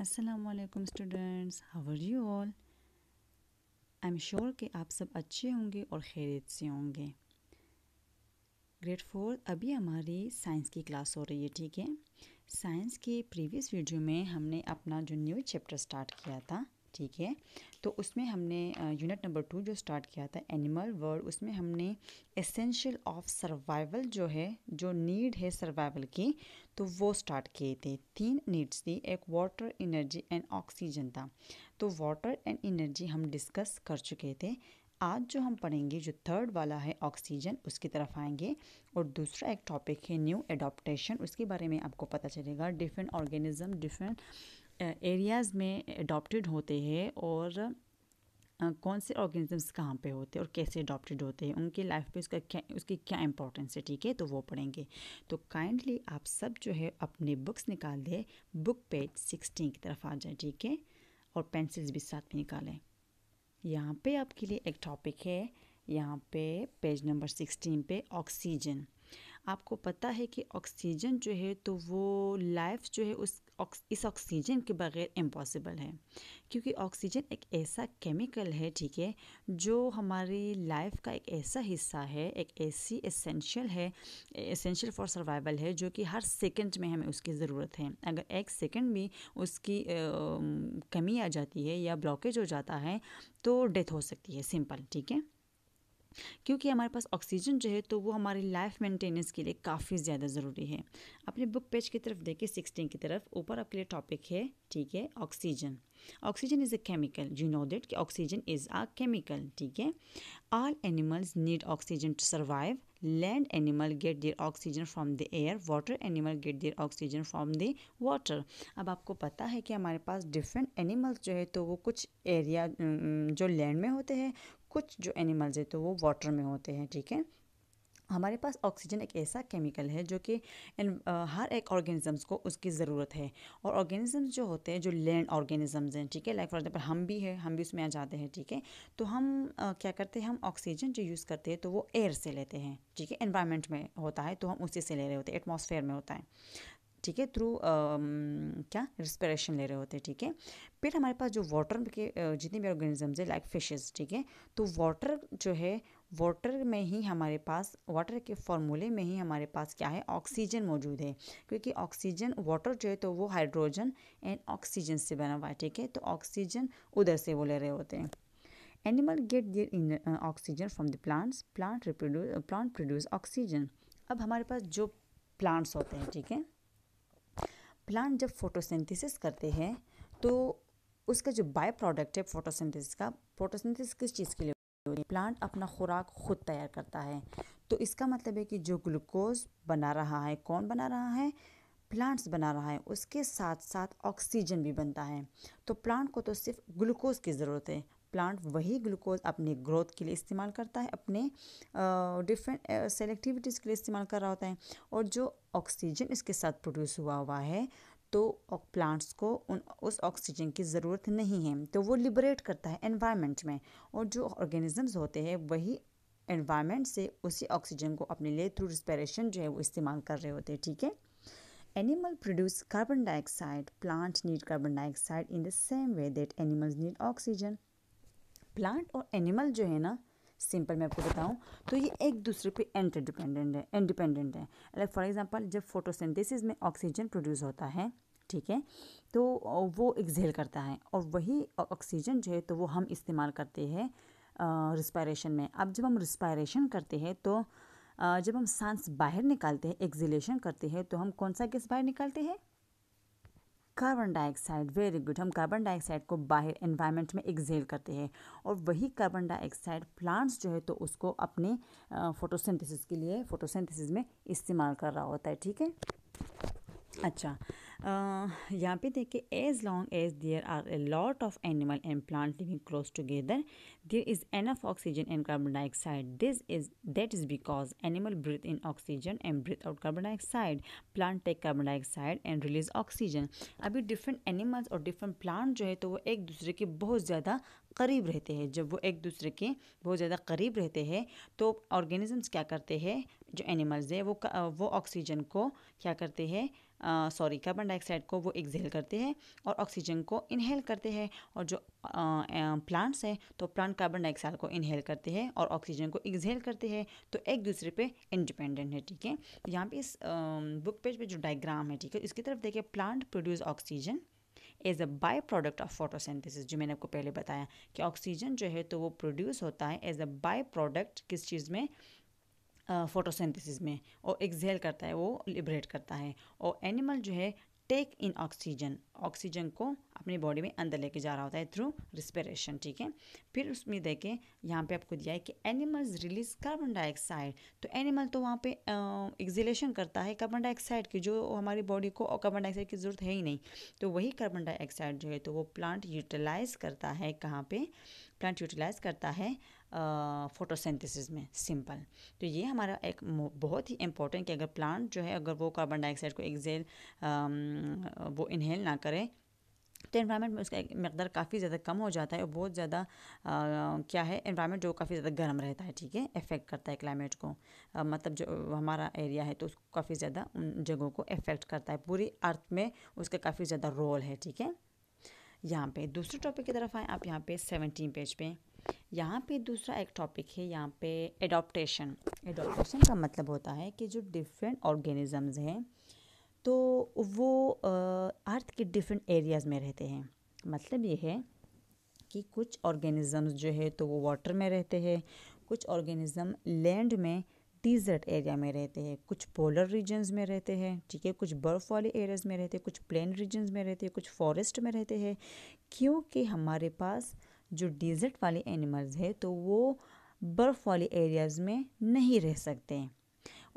असलकम students how are you all I am sure कि आप सब अच्छे होंगे और खैरियत से होंगे ग्रेड फोर अभी हमारी साइंस की क्लास हो रही है ठीक है साइंस के प्रीवियस वीडियो में हमने अपना जो न्यू चैप्टर स्टार्ट किया था ठीक है तो उसमें हमने यूनिट नंबर टू जो स्टार्ट किया था एनिमल वर्ल्ड उसमें हमने एसेंशियल ऑफ सर्वाइवल जो है जो नीड है सर्वाइवल की तो वो स्टार्ट किए थे तीन नीड्स थी एक वाटर एनर्जी एंड ऑक्सीजन था तो वाटर एंड एनर्जी हम डिस्कस कर चुके थे आज जो हम पढ़ेंगे जो थर्ड वाला है ऑक्सीजन उसकी तरफ आएंगे और दूसरा एक टॉपिक है न्यू एडोप्टेशन उसके बारे में आपको पता चलेगा डिफरेंट ऑर्गेनिज्म डिफरेंट एरियाज़ में एडॉप्टेड होते हैं और कौन से ऑर्गेनिजम्स कहाँ पे होते हैं और कैसे अडॉप्टेड होते हैं उनकी लाइफ पे उसका क्या उसकी क्या इंपॉर्टेंस है ठीक है तो वो पढ़ेंगे तो काइंडली आप सब जो है अपने बुक्स निकाल दें बुक पेज सिक्सटीन की तरफ आ जाए ठीक है और पेंसिल्स भी साथ में निकालें यहाँ पे आपके लिए एक टॉपिक है यहाँ पे पेज नंबर सिक्सटीन पे ऑक्सीजन आपको पता है कि ऑक्सीजन जो है तो वो लाइफ जो है उस इस ऑक्सीजन के बगैर इम्पॉसिबल है क्योंकि ऑक्सीजन एक ऐसा केमिकल है ठीक है जो हमारी लाइफ का एक ऐसा हिस्सा है एक ऐसी एसेंशियल है एसेंशियल फॉर सर्वाइवल है जो कि हर सेकंड में हमें उसकी ज़रूरत है अगर एक सेकंड भी उसकी आ, कमी आ जाती है या ब्लॉकेज हो जाता है तो डेथ हो सकती है सिंपल ठीक है क्योंकि हमारे पास ऑक्सीजन जो है तो वो हमारी लाइफ मेंटेनेंस के लिए काफ़ी ज़्यादा ज़रूरी है अपने बुक पेज की तरफ देखिए सिक्सटीन की तरफ ऊपर आपके लिए टॉपिक है ठीक है oxygen oxygen is a chemical you know that कि ऑक्सीजन इज़ अ केमिकल ठीक है all animals need oxygen to survive land animal get their oxygen from the air water animal get their oxygen from the water अब आपको पता है कि हमारे पास different animals जो है तो वो कुछ एरिया जो लैंड में होते हैं कुछ जो एनिमल्स हैं तो वो वाटर में होते हैं ठीक है हमारे पास ऑक्सीजन एक ऐसा केमिकल है जो कि हर एक ऑर्गेनिज़म्स को उसकी ज़रूरत है और ऑर्गेनिज़म्स जो होते हैं जो लैंड ऑर्गेनिज़म्स हैं ठीक है लाइक फॉर एग्जांपल हम भी हैं हम भी उसमें आ जाते हैं ठीक है तो हम आ, क्या करते हैं हम ऑक्सीजन जो यूज़ करते हैं तो वो एयर से लेते हैं ठीक है एनवायरनमेंट में होता है तो हम उसी से ले रहे होते हैं एटमोसफेयर में होता है ठीक है थ्रू क्या रिस्पिरेशन ले रहे होते हैं ठीक है फिर हमारे पास जो वाटर के जितने भी ऑर्गेनिजम्स है लाइक फिशेस ठीक है तो वाटर जो है वाटर में ही हमारे पास वाटर के फॉर्मूले में ही हमारे पास क्या है ऑक्सीजन मौजूद है क्योंकि ऑक्सीजन वाटर जो है तो वो हाइड्रोजन एंड ऑक्सीजन से बना हुआ है ठीक है तो ऑक्सीजन उधर से वो ले रहे होते हैं animal get in oxygen from the plants plant reproduce plant produce oxygen अब हमारे पास जो प्लांट्स होते हैं ठीक है प्लांट जब फोटोसिंथेसिस करते हैं तो उसका जो बाय प्रोडक्ट है फोटोसिंथेसिस का फोटोसिंथेसिस किस चीज़ के लिए होती है प्लांट अपना खुराक खुद तैयार करता है तो इसका मतलब है कि जो ग्लूकोज बना रहा है कौन बना रहा है प्लांट्स बना रहा है उसके साथ साथ ऑक्सीजन भी बनता है तो प्लांट को तो सिर्फ ग्लूकोज की ज़रूरत है प्लांट वही ग्लूकोज अपने ग्रोथ के लिए इस्तेमाल करता है अपने डिफरेंट सेलेक्टिविटीज़ के लिए इस्तेमाल कर रहा होता है और जो ऑक्सीजन इसके साथ प्रोड्यूस हुआ हुआ है तो प्लांट्स को उन उस ऑक्सीजन की ज़रूरत नहीं है तो वो लिबरेट करता है एनवायरनमेंट में और जो ऑर्गेनिजम्स होते हैं वही एनवायरनमेंट से उसी ऑक्सीजन को अपने लिए थ्रू रिस्पेरेशन जो है वो इस्तेमाल कर रहे होते हैं ठीक है animal produce carbon dioxide plant need carbon dioxide in the same way that animals need oxygen plant और एनिमल जो है ना सिंपल मैं आपको बताऊं तो ये एक दूसरे पे इंटरडिपेंडेंट है इंडिपेंडेंट है लाइक फॉर एग्जांपल जब फोटोसिंथेसिस में ऑक्सीजन प्रोड्यूस होता है ठीक है तो वो एक्जेल करता है और वही ऑक्सीजन जो है तो वो हम इस्तेमाल करते हैं रिस्पायरेशन में अब जब हम रिस्पायरेशन करते हैं तो आ, जब हम सांस बाहर निकालते हैं एक्जिलेशन करते हैं तो हम कौन सा गैस बाहर निकालते हैं कार्बन डाइऑक्साइड वेरी गुड हम कार्बन डाइऑक्साइड को बाहर एनवायरनमेंट में एक्जेल करते हैं और वही कार्बन डाइऑक्साइड प्लांट्स जो है तो उसको अपने फोटोसिंथेसिस के लिए फोटोसिंथेसिस में इस्तेमाल कर रहा होता है ठीक है अच्छा Uh, यहाँ पे देखिए as long as there are a lot of animal and plant living close together there is enough oxygen and carbon dioxide this is that is because animal breathe in oxygen and breathe out carbon dioxide plant take carbon dioxide and release oxygen अभी different animals और different plant जो है तो वो एक दूसरे के बहुत ज़्यादा करीब रहते हैं जब वो एक दूसरे के बहुत ज़्यादा करीब रहते हैं तो ऑर्गेनिजम्स क्या करते हैं जो एनिमल्स हैं वो वो ऑक्सीजन को क्या करते हैं सॉरी कार्बन डाइऑक्साइड को वो एक्जेल करते हैं और ऑक्सीजन को इनहेल करते हैं और जो प्लांट्स हैं तो प्लांट कार्बन डाइऑक्साइड को इनहेल करते हैं और ऑक्सीजन को एक्जेल करते हैं तो एक दूसरे पे इंडिपेंडेंट है ठीक है तो यहाँ पे इस बुक पेज पे जो डायग्राम है ठीक है इसकी तरफ देखिए plant produce oxygen as a by product of photosynthesis जो मैंने आपको पहले बताया कि ऑक्सीजन जो है तो वो प्रोड्यूस होता है एज अ बाई प्रोडक्ट किस चीज़ में फोटोसिंथेसिस में और एक्सहेल करता है वो लिबरेट करता है और एनिमल जो है टेक इन ऑक्सीजन ऑक्सीजन को अपनी बॉडी में अंदर लेके जा रहा होता है थ्रू रिस्पिरेशन ठीक है फिर उसमें देखें यहाँ पे आपको दिया है कि एनिमल्स रिलीज कार्बन डाइऑक्साइड तो एनिमल तो वहाँ पे एक्जिलेशन करता है कार्बन डाइऑक्साइड की जो हमारी बॉडी को और कार्बन डाइऑक्साइड की ज़रूरत है ही नहीं तो वही कार्बन डाइऑक्साइड जो है तो वो प्लांट यूटिलाइज करता है कहाँ पर प्लांट यूटिलाइज करता है फोटोसिंथेसिस में सिंपल तो ये हमारा एक बहुत ही इम्पोर्टेंट कि अगर प्लांट जो है अगर वो कार्बन डाइऑक्साइड को एग्जेल वो इनहेल ना करे तो इन्वायरमेंट में उसका एक मकदार काफ़ी ज़्यादा कम हो जाता है और बहुत ज़्यादा क्या है इन्वायरमेंट जो काफ़ी ज़्यादा गर्म रहता है ठीक है इफ़ेक्ट करता है क्लाइमेट को आ, मतलब जो हमारा एरिया है तो उसको काफ़ी ज़्यादा उन जगहों को इफ़ेक्ट करता है पूरी अर्थ में उसका काफ़ी ज़्यादा रोल है ठीक है यहाँ पे दूसरे टॉपिक की तरफ आए आप यहाँ पे सेवनटीन पेज पे यहाँ पे दूसरा एक टॉपिक है यहाँ पे एडोप्टेशन एडोप्टेशन का मतलब होता है कि जो डिफरेंट ऑर्गेनिज़म्स हैं तो वो अर्थ के डिफरेंट एरियाज़ में रहते हैं मतलब ये है कि कुछ ऑर्गेनिज़म्स जो है तो वो वाटर में रहते हैं कुछ ऑर्गेनिज़म लैंड में डीजर्ट एरिया में रहते हैं कुछ पोलर रीजन्स में रहते हैं ठीक है कुछ बर्फ़ वाले एरियाज़ में रहते हैं कुछ प्लेन रीजन्स में रहते हैं कुछ फॉरेस्ट में रहते हैं क्योंकि हमारे पास जो डेजर्ट वाले एनिमल्स है तो वो बर्फ़ वाले एरियाज़ में नहीं रह सकते हैं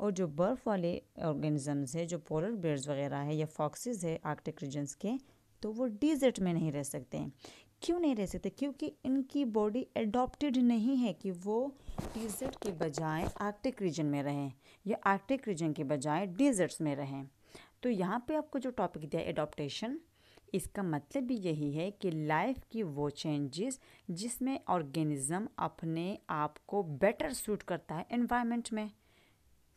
और जो बर्फ़ वाले ऑर्गेनिज़म्स है जो पोलर बेयर्स वगैरह है या फॉक्सेस है आर्कटिक रीजन्स के तो वो डेजर्ट में नहीं रह सकते हैं क्यों नहीं रह सकते क्योंकि इनकी बॉडी एडॉप्टेड नहीं है कि वो डेजर्ट के बजाय आर्कटिक रीजन में रहें या आर्कटिक रीजन के बजाय डेजर्ट्स में रहें तो यहाँ पे आपको जो टॉपिक दिया एडोप्टेशन इसका मतलब भी यही है कि लाइफ की वो चेंजेस जिसमें ऑर्गेनिज़म अपने आप को बेटर सूट करता है एनवायरनमेंट में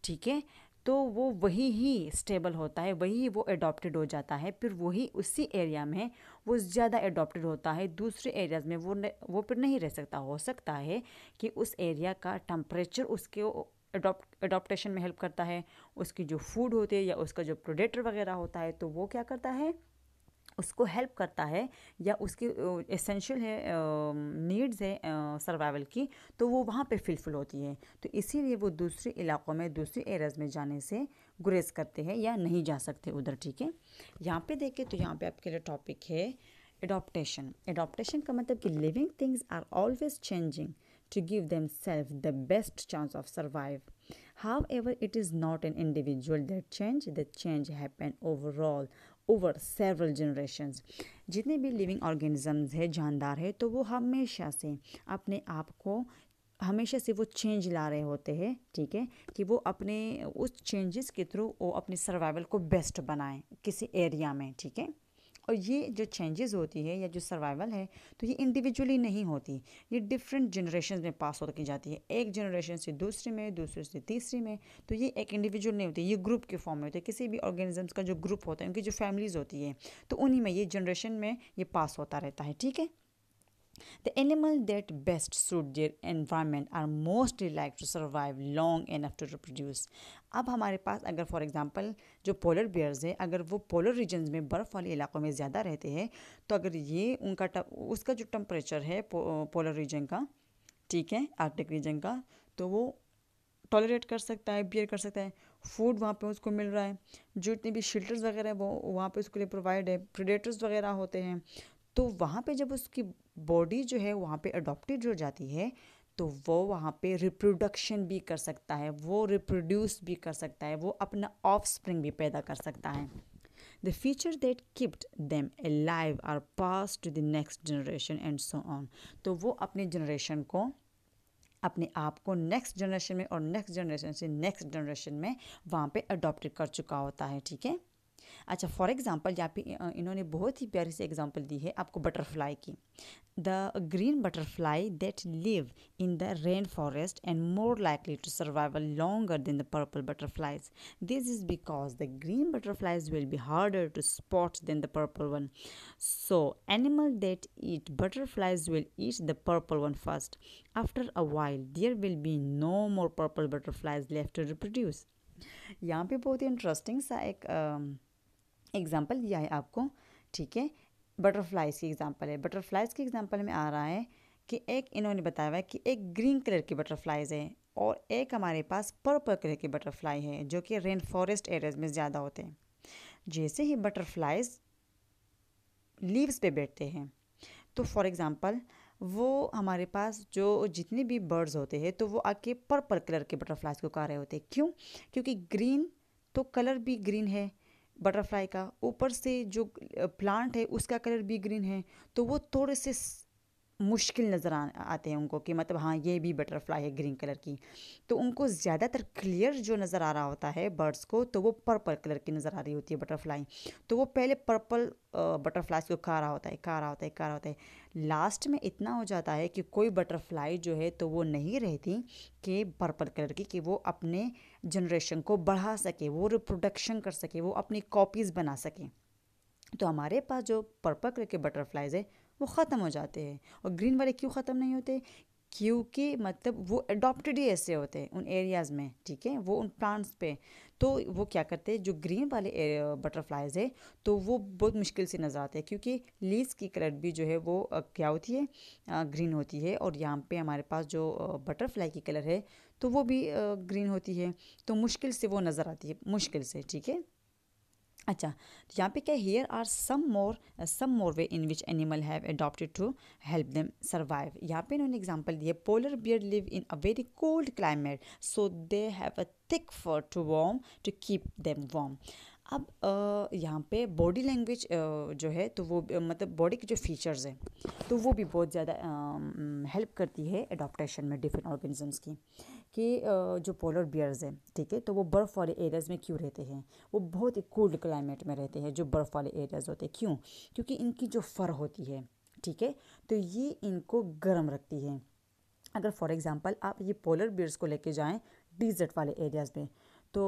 ठीक है तो वो वही ही स्टेबल होता है वही वो एडॉप्टेड हो जाता है फिर वही उसी एरिया में वो ज़्यादा एडॉप्टेड होता है दूसरे एरियाज़ में वो न, वो फिर नहीं रह सकता हो सकता है कि उस एरिया का टम्परेचर उसके एडॉप्ट एडॉप्टेशन में हेल्प करता है उसकी जो फूड होती है या उसका जो प्रोडेटर वगैरह होता है तो वो क्या करता है उसको हेल्प करता है या उसकी एसेंशियल है नीड्स है सर्वाइवल की तो वो वहाँ पे फिलफिल होती है तो इसीलिए वो दूसरे इलाक़ों में दूसरे एरियाज़ में जाने से गुरेज करते हैं या नहीं जा सकते उधर ठीक है यहाँ पे देखें तो यहाँ पे आपके लिए टॉपिक है एडोप्टेशन एडोप्टेशन का मतलब कि living things are always changing to give themselves the best chance of survive However, it is not an individual that change, the change happen overall over several generations. जितने भी living organisms है जानदार है तो वो हमेशा से अपने आप को हमेशा से वो चेंज ला रहे होते हैं ठीक है कि वो अपने उस चेंजेस के थ्रू वो अपने सर्वाइवल को बेस्ट बनाएं किसी एरिया में ठीक है और ये जो चेंजेस होती है या जो सर्वाइवल है तो ये इंडिविजुअली नहीं होती ये डिफरेंट जनरेशन में पास होती जाती है एक जनरेशन से दूसरे में दूसरे से तीसरी में तो ये एक इंडिविजुअल नहीं होती ये ग्रुप के फॉर्म में होती है किसी भी ऑर्गेनिजम्स का जो ग्रुप होता है उनकी जो फैमिलीज़ होती है तो उन्हीं में ये जनरेशन में ये पास होता रहता है ठीक है The animals that best suit their environment are mostly like to survive long enough to reproduce. अब हमारे पास अगर फॉर एग्ज़ाम्पल जो पोलर बियर्स हैं अगर वो पोलर रीजन्स में बर्फ़ वाले इलाकों में ज़्यादा रहते हैं तो अगर ये उनका उसका जो टम्परेचर है पो, पोलर रीजन का ठीक है आर्टिक रीजन का तो वो टॉलरेट कर सकता है बियर कर सकता है फूड वहाँ पे उसको मिल रहा है जो इतने भी शेल्टर्स वगैरह वो वहाँ पे उसके लिए प्रोवाइड है प्रिडेटर्स वगैरह होते हैं तो वहाँ पे जब उसकी बॉडी जो है वहाँ पे अडोप्टेड हो जाती है तो वो वहाँ पे रिप्रोडक्शन भी कर सकता है वो रिप्रोड्यूस भी कर सकता है वो अपना ऑफ स्प्रिंग भी पैदा कर सकता है the feature that kept them alive are passed to the next generation and so on तो वो अपनी जनरेशन को अपने आप को नेक्स्ट जनरेशन में और नेक्स्ट जनरेशन से नेक्स्ट जनरेशन में वहाँ पे अडॉप्ट कर चुका होता है ठीक है अच्छा फॉर एग्जाम्पल यहाँ पे इन्होंने बहुत ही प्यारी सी एग्जाम्पल दी है आपको बटरफ्लाई की the green butterfly that live in the rain forest and more likely to survival longer than the purple butterflies this is because the green butterflies will be harder to spot than the purple one so animal that eat butterflies will eat the purple one first after a while there will be no more purple butterflies left to reproduce यहाँ पे बहुत ही interesting सा एक example दिया है आपको ठीक है बटरफ्लाइज़ की एग्ज़ाम्पल है बटरफ्लाइज़ की एग्ज़ाम्पल में आ रहा है कि एक इन्होंने बताया हुआ है कि एक ग्रीन कलर की बटरफ्लाइज़ है और एक हमारे पास पर्पल कलर की बटरफ्लाई है जो कि रेन फॉरेस्ट एरियाज में ज़्यादा होते हैं जैसे ही बटरफ्लाइज लीव्स पे बैठते हैं तो फॉर एग्ज़ाम्पल वो हमारे पास जो जितने भी बर्ड्स होते हैं तो वो आके पर्पल कलर के बटरफ्लाइज को खा रहे होते हैं क्यों क्योंकि ग्रीन तो कलर भी ग्रीन है बटरफ्लाई का ऊपर से जो प्लांट है उसका कलर भी ग्रीन है तो वो थोड़े से मुश्किल नज़र आते हैं उनको कि मतलब हाँ ये भी बटरफ्लाई है ग्रीन कलर की तो उनको ज़्यादातर क्लियर जो नज़र आ रहा होता है बर्ड्स को तो वो पर्पल कलर की नज़र आ रही होती है बटरफ्लाई तो वो पहले पर्पल बटरफ्लाइज को खा रहा होता है खा रहा होता है खा रहा होता है लास्ट में इतना हो जाता है कि कोई बटरफ्लाई जो है तो वो नहीं रहती कि पर्पल कलर की कि वो अपने जनरेशन को बढ़ा सके वो रिप्रोडक्शन कर सके वो अपनी कॉपीज़ बना सके तो हमारे पास जो पर्पल कलर के बटरफ्लाइज है वो ख़त्म हो जाते हैं और ग्रीन वाले क्यों ख़त्म नहीं होते क्योंकि मतलब वो अडॉप्टेड ही ऐसे होते हैं उन एरियाज़ में ठीक है वो उन प्लांट्स पे तो वो क्या करते हैं जो ग्रीन वाले बटरफ्लाइज है तो वो बहुत मुश्किल से नज़र आते हैं क्योंकि लीज की कलर भी जो है वो क्या होती है ग्रीन होती है और यहाँ पे हमारे पास जो बटरफ्लाई की कलर है तो वो भी ग्रीन होती है तो मुश्किल से वो नज़र आती है मुश्किल से ठीक है अच्छा तो यहाँ पे क्या here are some more some more way in which animal have adapted to help them survive यहाँ पे इन्होंने एग्जांपल दिए polar bear live in a very cold climate so they have a thick fur to warm to keep them warm अब uh, यहाँ पे body language uh, जो है तो वो uh, मतलब बॉडी के जो फीचर्स हैं तो वो भी बहुत ज़्यादा हेल्प um, करती है एडोप्टेशन में डिफरेंट ऑर्गेनिजम्स की कि जो पोलर बियर्स हैं ठीक है तो वो बर्फ़ वाले एरियाज़ में क्यों रहते हैं वो बहुत ही कोल्ड क्लाइमेट में रहते हैं जो बर्फ़ वाले एरियाज़ होते हैं क्यों क्योंकि इनकी जो फ़र होती है ठीक है तो ये इनको गर्म रखती है अगर फॉर एग्ज़ाम्पल आप ये पोलर बियर्स को लेके जाएं डिज़र्ट वाले एरियाज़ में तो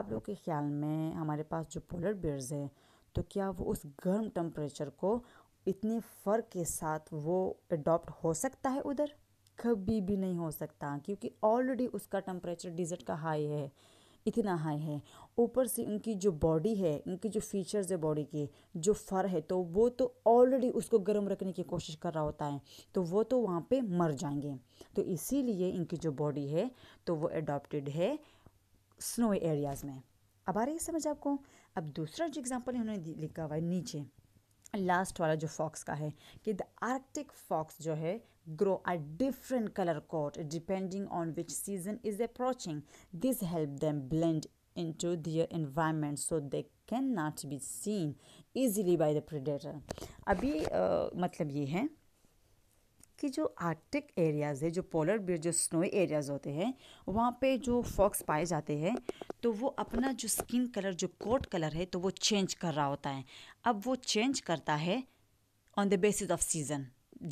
आप लोग के ख्याल में हमारे पास जो पोलर बियर्स हैं तो क्या वो उस गर्म टम्परेचर को इतने फ़र्क के साथ वो अडोप्ट हो सकता है उधर कभी भी नहीं हो सकता क्योंकि ऑलरेडी उसका टेम्परेचर डिज़र्ट का हाई है इतना हाई है ऊपर से उनकी जो बॉडी है उनकी जो फीचर्स है बॉडी के जो फर है तो वो तो ऑलरेडी उसको गर्म रखने की कोशिश कर रहा होता है तो वो तो वहाँ पे मर जाएंगे तो इसीलिए इनकी जो बॉडी है तो वो एडॉप्टेड है स्नो एरियाज़ में अब आ रही समझ आपको अब दूसरा जो एग्ज़ाम्पल इन्होंने लिखा हुआ है नीचे लास्ट वाला जो फॉक्स का है कि द आर्कटिक फॉक्स जो है grow a different colour coat depending on which season is approaching this help them blend in to into environment so they can cannot be seen easily by the predator. अभी uh, मतलब ये है कि जो Arctic areas है जो polar bear जो snowy areas होते हैं वहाँ पे जो फॉक्स पाए जाते हैं तो वो अपना जो स्किन कलर जो कोट कलर है तो वो चेंज कर रहा होता है अब वो चेंज करता है on the basis of season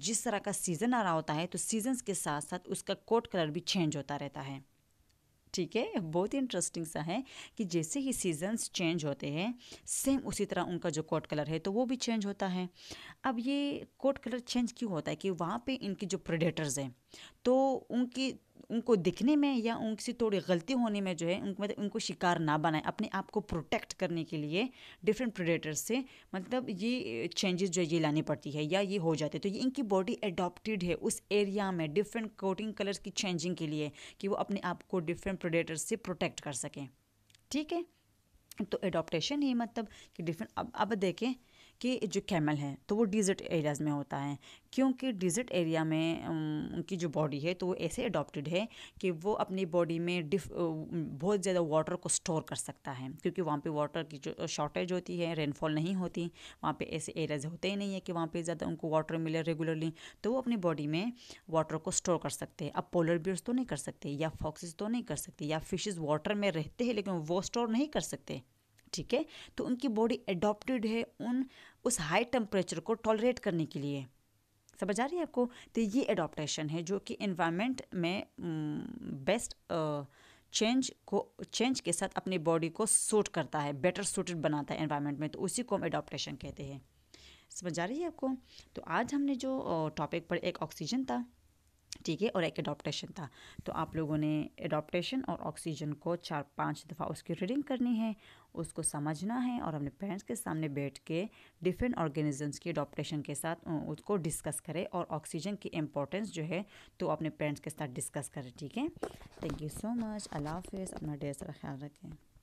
जिस तरह का सीज़न आ रहा होता है तो सीजन्स के साथ साथ उसका कोट कलर भी चेंज होता रहता है ठीक है बहुत ही इंटरेस्टिंग सा है कि जैसे ही सीजन्स चेंज होते हैं सेम उसी तरह उनका जो कोट कलर है तो वो भी चेंज होता है अब ये कोट कलर चेंज क्यों होता है कि वहाँ पे इनके जो प्रेडेटर्स हैं तो उनकी उनको दिखने में या उनसे थोड़ी गलती होने में जो है उनको मतलब उनको शिकार ना बनाए अपने आप को प्रोटेक्ट करने के लिए डिफरेंट प्रोडेटर्स से मतलब ये चेंजेस जो है ये लानी पड़ती है या ये हो जाते तो ये इनकी बॉडी एडॉप्टेड है उस एरिया में डिफरेंट कोटिंग कलर्स की चेंजिंग के लिए कि वो अपने आप को डिफरेंट प्रोडेटर्स से प्रोटेक्ट कर सकें ठीक है तो एडोप्टेशन ही मतलब कि डिफरेंट अब अब देखें कि जो कैमल है तो वो डिज़र्ट एरियाज़ में होता है क्योंकि डिज़र्ट एरिया में उनकी जो बॉडी है तो वो ऐसे अडॉप्टेड है कि वो अपनी बॉडी में डिफ बहुत ज़्यादा वाटर को स्टोर कर सकता है क्योंकि वहाँ पे वाटर की जो शॉर्टेज होती है रेनफॉल नहीं होती वहाँ पे ऐसे एरियाज़ होते ही नहीं है कि वहाँ पे ज़्यादा उनको वाटर मिले रेगुलरली तो वो अपनी बॉडी में वाटर को स्टोर कर सकते हैं अब पोलर बियर्स तो नहीं कर सकते या फॉक्सेज तो नहीं कर सकते या फिशेज़ वाटर में रहते हैं लेकिन वो स्टोर नहीं कर सकते ठीक है तो उनकी बॉडी एडॉप्टेड है उन उस हाई टेम्परेचर को टॉलरेट करने के लिए समझ आ रही है आपको तो ये एडॉप्टेशन है जो कि इन्वायरमेंट में बेस्ट mm, चेंज को चेंज के साथ अपनी बॉडी को सूट करता है बेटर सूटेड बनाता है एन्वायरमेंट में तो उसी को हम एडॉप्टेशन कहते हैं समझ आ रही है आपको तो आज हमने जो टॉपिक पर एक ऑक्सीजन था ठीक है और एक एडोप्टेशन था तो आप लोगों ने एडोप्टेशन और ऑक्सीजन को चार पांच दफ़ा उसकी रीडिंग करनी है उसको समझना है और अपने पेरेंट्स के सामने बैठ के डिफरेंट ऑर्गेनिजम्स की अडोप्टेशन के साथ उसको डिस्कस करें और ऑक्सीजन की इम्पोर्टेंस जो है तो अपने पेरेंट्स के साथ डिस्कस करें ठीक है थैंक यू सो मच अल्लाह हाफ अपना ढेर सारा ख्याल रखें